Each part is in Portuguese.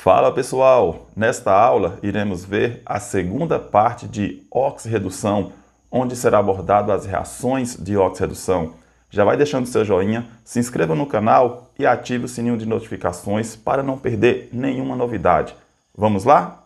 Fala pessoal! Nesta aula iremos ver a segunda parte de oxirredução, onde será abordado as reações de oxirredução. Já vai deixando seu joinha, se inscreva no canal e ative o sininho de notificações para não perder nenhuma novidade. Vamos lá?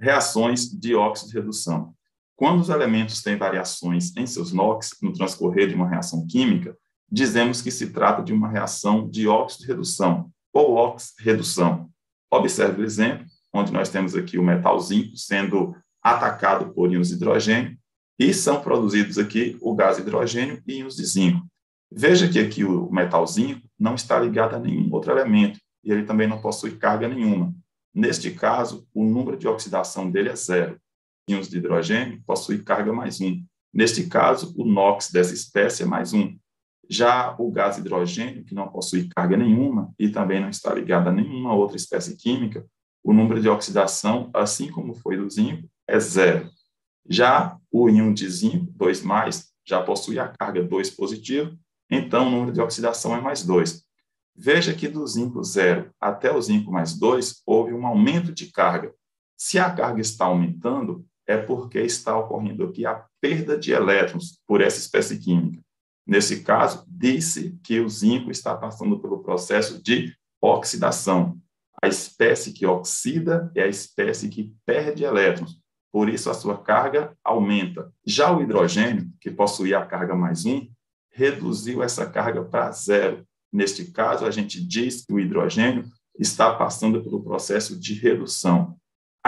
Reações de óxido de redução. Quando os elementos têm variações em seus NOx no transcorrer de uma reação química, dizemos que se trata de uma reação de óxido de redução ou oxirredução. Observe o exemplo, onde nós temos aqui o metal zinco sendo atacado por íons de hidrogênio e são produzidos aqui o gás hidrogênio e íons de zinco. Veja que aqui o metal zinco não está ligado a nenhum outro elemento e ele também não possui carga nenhuma. Neste caso, o número de oxidação dele é zero íons de hidrogênio possui carga mais um. Neste caso, o NOx dessa espécie é mais um. Já o gás hidrogênio, que não possui carga nenhuma e também não está ligado a nenhuma outra espécie química, o número de oxidação, assim como foi do zinco, é zero. Já o íon de zinco, 2, já possui a carga 2 positivo, então o número de oxidação é mais 2. Veja que do zinco 0 até o zinco mais 2 houve um aumento de carga. Se a carga está aumentando, é porque está ocorrendo aqui a perda de elétrons por essa espécie química. Nesse caso, disse que o zinco está passando pelo processo de oxidação. A espécie que oxida é a espécie que perde elétrons, por isso a sua carga aumenta. Já o hidrogênio, que possuía a carga mais um, reduziu essa carga para zero. Neste caso, a gente diz que o hidrogênio está passando pelo processo de redução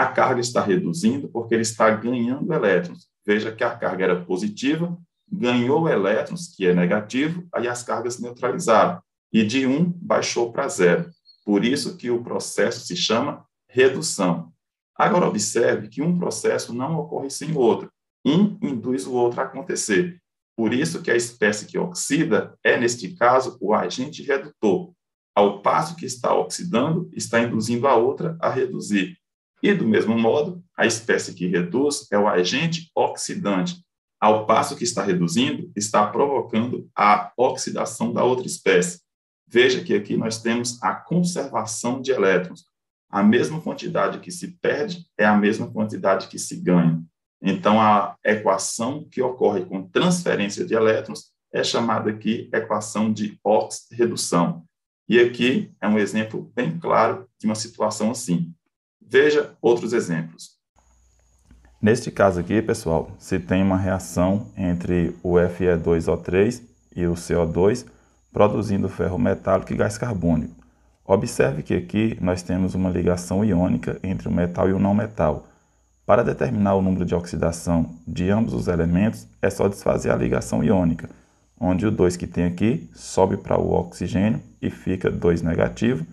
a carga está reduzindo porque ele está ganhando elétrons. Veja que a carga era positiva, ganhou elétrons, que é negativo, aí as cargas neutralizaram. E de 1 um, baixou para zero. Por isso que o processo se chama redução. Agora, observe que um processo não ocorre sem o outro. Um induz o outro a acontecer. Por isso que a espécie que oxida é, neste caso, o agente redutor. Ao passo que está oxidando, está induzindo a outra a reduzir. E, do mesmo modo, a espécie que reduz é o agente oxidante, ao passo que está reduzindo, está provocando a oxidação da outra espécie. Veja que aqui nós temos a conservação de elétrons. A mesma quantidade que se perde é a mesma quantidade que se ganha. Então, a equação que ocorre com transferência de elétrons é chamada aqui equação de oxirredução. E aqui é um exemplo bem claro de uma situação assim. Veja outros exemplos. Neste caso aqui, pessoal, se tem uma reação entre o Fe2O3 e o CO2, produzindo ferro metálico e gás carbônico. Observe que aqui nós temos uma ligação iônica entre o metal e o não metal. Para determinar o número de oxidação de ambos os elementos, é só desfazer a ligação iônica, onde o 2 que tem aqui sobe para o oxigênio e fica 2 negativo,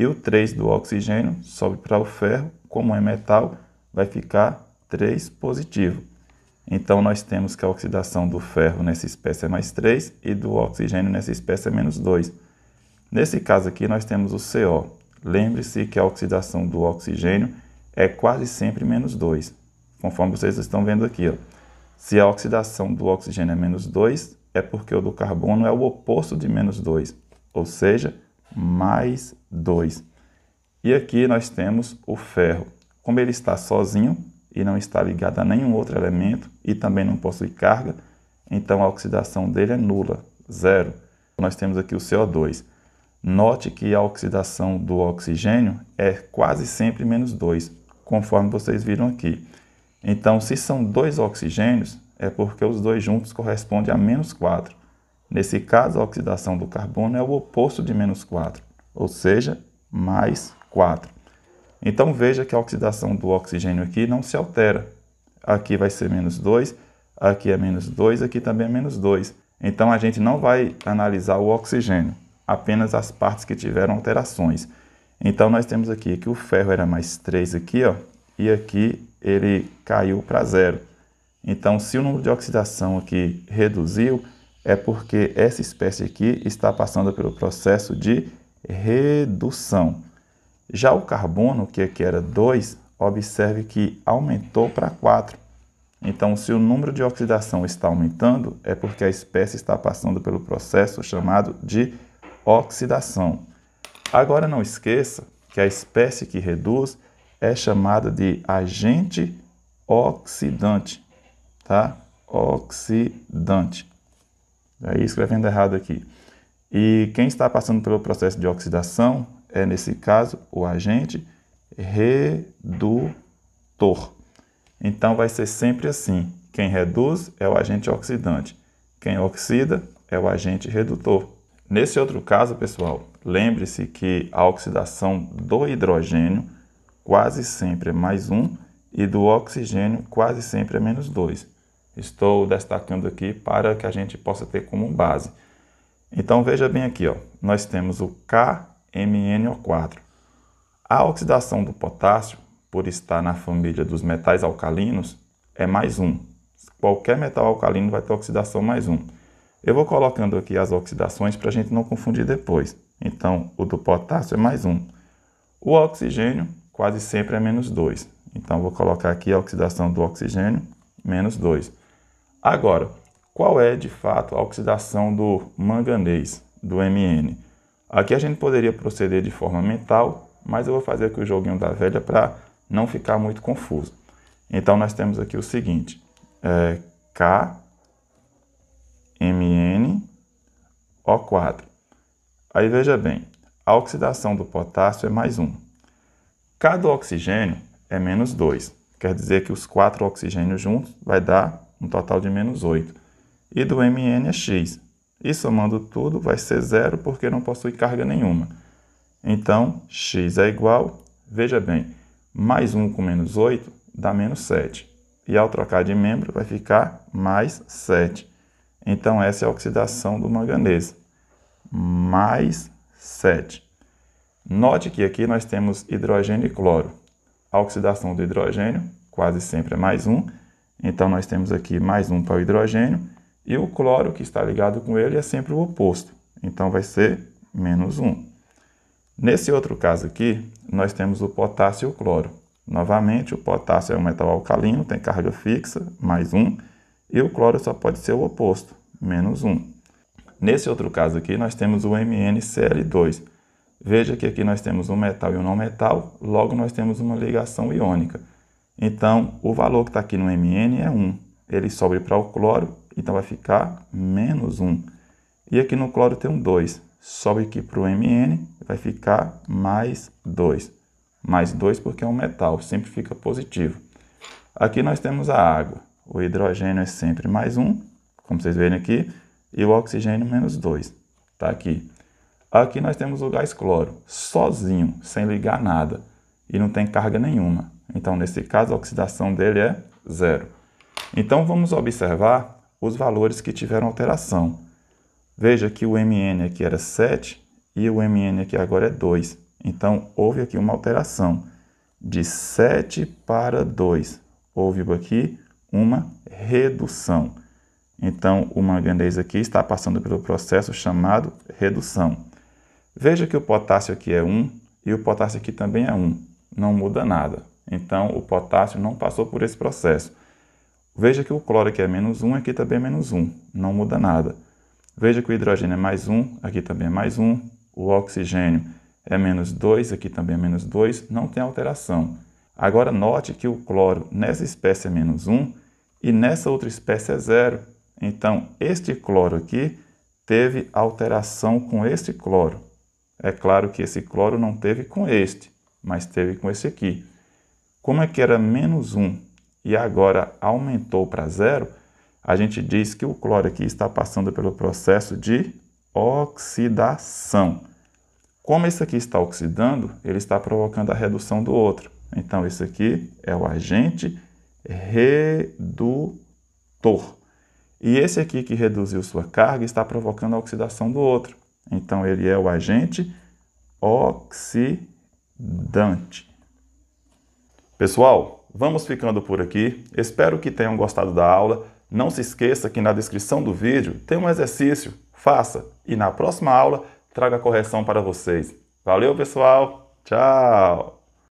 e o 3 do oxigênio sobe para o ferro, como é metal, vai ficar 3 positivo. Então, nós temos que a oxidação do ferro nessa espécie é mais 3 e do oxigênio nessa espécie é menos 2. Nesse caso aqui, nós temos o CO. Lembre-se que a oxidação do oxigênio é quase sempre menos 2, conforme vocês estão vendo aqui. Ó. Se a oxidação do oxigênio é menos 2, é porque o do carbono é o oposto de menos 2, ou seja, mais 2. E aqui nós temos o ferro. Como ele está sozinho e não está ligado a nenhum outro elemento e também não possui carga, então a oxidação dele é nula, zero. Nós temos aqui o CO2. Note que a oxidação do oxigênio é quase sempre menos 2, conforme vocês viram aqui. Então, se são dois oxigênios, é porque os dois juntos correspondem a menos 4. Nesse caso, a oxidação do carbono é o oposto de menos 4, ou seja, mais 4. Então veja que a oxidação do oxigênio aqui não se altera. Aqui vai ser menos 2, aqui é menos 2, aqui também é menos 2. Então a gente não vai analisar o oxigênio, apenas as partes que tiveram alterações. Então nós temos aqui que o ferro era mais 3 aqui, ó, e aqui ele caiu para zero. Então se o número de oxidação aqui reduziu, é porque essa espécie aqui está passando pelo processo de redução. Já o carbono, que aqui era 2, observe que aumentou para 4. Então, se o número de oxidação está aumentando, é porque a espécie está passando pelo processo chamado de oxidação. Agora, não esqueça que a espécie que reduz é chamada de agente oxidante, tá? Oxidante. Aí escrevendo errado aqui. E quem está passando pelo processo de oxidação é, nesse caso, o agente redutor. Então vai ser sempre assim: quem reduz é o agente oxidante, quem oxida é o agente redutor. Nesse outro caso, pessoal, lembre-se que a oxidação do hidrogênio quase sempre é mais um e do oxigênio quase sempre é menos dois estou destacando aqui para que a gente possa ter como base. Então veja bem aqui, ó, nós temos o KMNO4. A oxidação do potássio, por estar na família dos metais alcalinos, é mais um. Qualquer metal alcalino vai ter oxidação mais um. Eu vou colocando aqui as oxidações para a gente não confundir depois. Então, o do potássio é mais um. O oxigênio quase sempre é menos 2. Então, vou colocar aqui a oxidação do oxigênio, menos 2. Agora, qual é de fato a oxidação do manganês, do Mn? Aqui a gente poderia proceder de forma mental, mas eu vou fazer aqui o joguinho da velha para não ficar muito confuso. Então nós temos aqui o seguinte, é K, Mn, O4. Aí veja bem, a oxidação do potássio é mais 1. Cada oxigênio é menos 2. Quer dizer que os quatro oxigênios juntos vai dar um total de menos 8. E do Mn é x. E somando tudo vai ser zero porque não possui carga nenhuma. Então, x é igual, veja bem, mais 1 com menos 8 dá menos 7. E ao trocar de membro vai ficar mais 7. Então, essa é a oxidação do manganês. Mais 7. Note que aqui nós temos hidrogênio e cloro. A oxidação do hidrogênio quase sempre é mais 1 então nós temos aqui mais um para o hidrogênio e o cloro que está ligado com ele é sempre o oposto. Então vai ser menos 1. Nesse outro caso aqui, nós temos o potássio e o cloro. Novamente, o potássio é um metal alcalino, tem carga fixa, mais 1, e o cloro só pode ser o oposto, menos 1. Nesse outro caso aqui, nós temos o MnCl2. Veja que aqui nós temos um metal e um não metal, logo nós temos uma ligação iônica. Então, o valor que está aqui no MN é 1. Ele sobe para o cloro, então vai ficar menos 1. E aqui no cloro tem um 2. Sobe aqui para o MN, vai ficar mais 2. Mais 2 porque é um metal, sempre fica positivo. Aqui nós temos a água. O hidrogênio é sempre mais 1, como vocês veem aqui, e o oxigênio menos 2. Está aqui. Aqui nós temos o gás cloro, sozinho, sem ligar nada, e não tem carga nenhuma. Então, nesse caso, a oxidação dele é zero. Então, vamos observar os valores que tiveram alteração. Veja que o Mn aqui era 7 e o Mn aqui agora é 2. Então, houve aqui uma alteração de 7 para 2. Houve aqui uma redução. Então, o manganês aqui está passando pelo processo chamado redução. Veja que o potássio aqui é 1 e o potássio aqui também é 1. Não muda nada. Então, o potássio não passou por esse processo. Veja que o cloro aqui é menos 1, aqui também é menos 1, não muda nada. Veja que o hidrogênio é mais 1, aqui também é mais 1. O oxigênio é menos 2, aqui também é menos 2, não tem alteração. Agora, note que o cloro nessa espécie é menos 1 e nessa outra espécie é zero. Então, este cloro aqui teve alteração com este cloro. É claro que esse cloro não teve com este, mas teve com esse aqui. Como é que era menos 1 e agora aumentou para zero, a gente diz que o cloro aqui está passando pelo processo de oxidação. Como esse aqui está oxidando, ele está provocando a redução do outro. Então, esse aqui é o agente redutor. E esse aqui que reduziu sua carga está provocando a oxidação do outro. Então, ele é o agente oxidante. Pessoal, vamos ficando por aqui. Espero que tenham gostado da aula. Não se esqueça que na descrição do vídeo tem um exercício. Faça e na próxima aula traga a correção para vocês. Valeu, pessoal. Tchau.